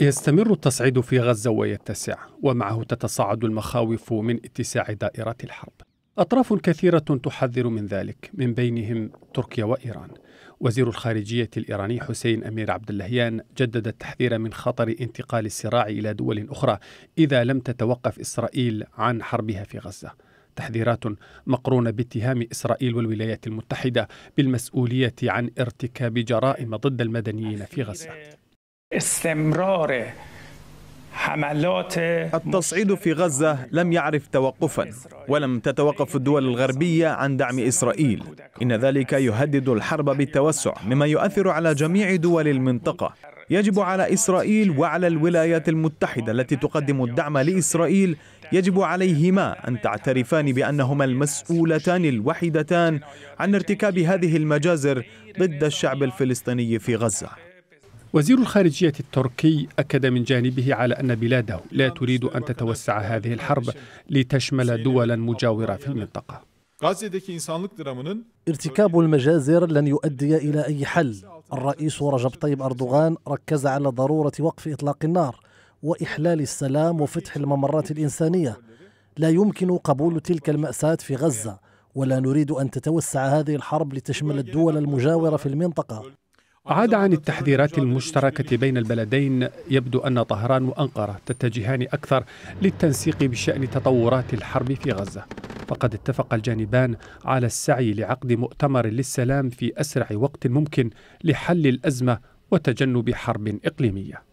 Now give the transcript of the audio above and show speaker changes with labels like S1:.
S1: يستمر التصعيد في غزة ويتسع ومعه تتصاعد المخاوف من اتساع دائرة الحرب أطراف كثيرة تحذر من ذلك من بينهم تركيا وإيران وزير الخارجية الإيراني حسين أمير عبد اللهيان جدد التحذير من خطر انتقال الصراع إلى دول أخرى إذا لم تتوقف إسرائيل عن حربها في غزة تحذيرات مقرونة باتهام إسرائيل والولايات المتحدة بالمسؤولية عن ارتكاب جرائم ضد المدنيين
S2: في غزة استمرار حملات التصعيد في غزة لم يعرف توقفا ولم تتوقف الدول الغربية عن دعم إسرائيل إن ذلك يهدد الحرب بالتوسع مما يؤثر على جميع دول المنطقة يجب على إسرائيل وعلى الولايات المتحدة التي تقدم الدعم لإسرائيل يجب عليهما أن تعترفان بأنهما المسؤولتان الوحيدتان عن ارتكاب هذه المجازر ضد الشعب الفلسطيني في غزة
S1: وزير الخارجية التركي أكد من جانبه على أن بلاده لا تريد أن تتوسع هذه الحرب لتشمل دولا مجاورة في المنطقة
S3: ارتكاب المجازر لن يؤدي إلى أي حل الرئيس رجب طيب أردوغان ركز على ضرورة وقف إطلاق النار وإحلال السلام وفتح الممرات الإنسانية لا يمكن قبول تلك المأساة في غزة ولا نريد أن تتوسع هذه الحرب لتشمل الدول المجاورة في المنطقة عاد عن
S1: التحذيرات المشتركة بين البلدين يبدو أن طهران وأنقرة تتجهان أكثر للتنسيق بشأن تطورات الحرب في غزة فقد اتفق الجانبان على السعي لعقد مؤتمر للسلام في أسرع وقت ممكن لحل الأزمة وتجنب حرب إقليمية